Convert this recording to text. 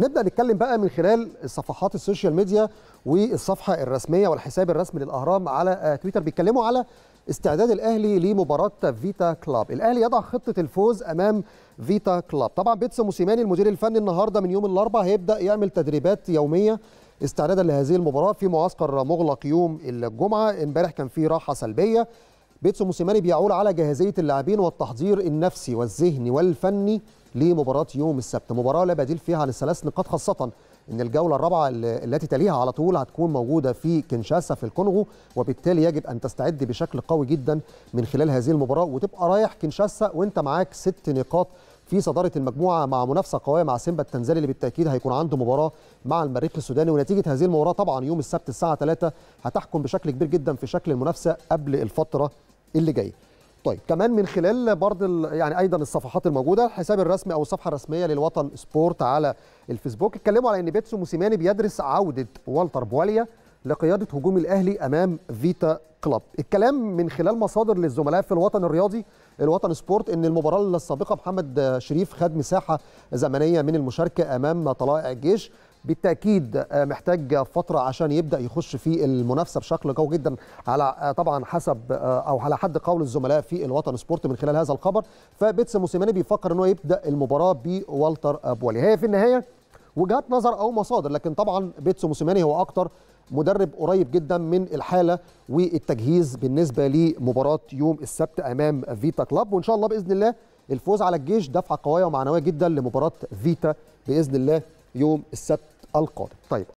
نبدا نتكلم بقى من خلال صفحات السوشيال ميديا والصفحه الرسميه والحساب الرسمي للاهرام على آه، تويتر بيتكلموا على استعداد الاهلي لمباراه فيتا كلاب الاهلي يضع خطه الفوز امام فيتا كلاب طبعا بيتسو موسيماني المدير الفني النهارده من يوم الاربعاء هيبدا يعمل تدريبات يوميه استعدادا لهذه المباراه في معسكر مغلق يوم الجمعه امبارح كان في راحه سلبيه بيتسو موسيماني بيعول على جاهزيه اللاعبين والتحضير النفسي والذهني والفني لمباراه يوم السبت مباراه لا بديل فيها عن الثلاث نقاط خاصه ان الجوله الرابعه التي تليها على طول هتكون موجوده في كينشاسا في الكونغو وبالتالي يجب ان تستعد بشكل قوي جدا من خلال هذه المباراه وتبقى رايح كينشاسا وانت معاك ست نقاط في صداره المجموعه مع منافسه قويه مع سيمبا التنزاني اللي بالتاكيد هيكون عنده مباراه مع المريخ السوداني ونتيجه هذه المباراه طبعا يوم السبت الساعه 3 هتحكم بشكل كبير جدا في شكل المنافسه قبل الفتره اللي جايه طيب كمان من خلال برضه يعني ايضا الصفحات الموجوده الحساب الرسمي او الصفحه الرسميه للوطن سبورت على الفيسبوك اتكلموا على ان بيتسو موسيماني بيدرس عوده والتر بواليا لقياده هجوم الاهلي امام فيتا كلوب الكلام من خلال مصادر للزملاء في الوطن الرياضي الوطن سبورت ان المباراه السابقه محمد شريف خد مساحه زمنيه من المشاركه امام طلائع الجيش بالتاكيد آه، محتاج فتره عشان يبدا يخش في المنافسه بشكل قوي جدا على آه، طبعا حسب آه، او على حد قول الزملاء في الوطن سبورت من خلال هذا الخبر فبيتس موسيماني بيفكر ان هو يبدا المباراه بوالتر بولي هي في النهايه وجهات نظر او مصادر لكن طبعا بيتسو موسيماني هو اكتر مدرب قريب جدا من الحاله والتجهيز بالنسبه لمباراه يوم السبت امام فيتا كلاب وان شاء الله باذن الله الفوز على الجيش دفعه قويه ومعنويه جدا لمباراه فيتا باذن الله يوم السبت القادم طيب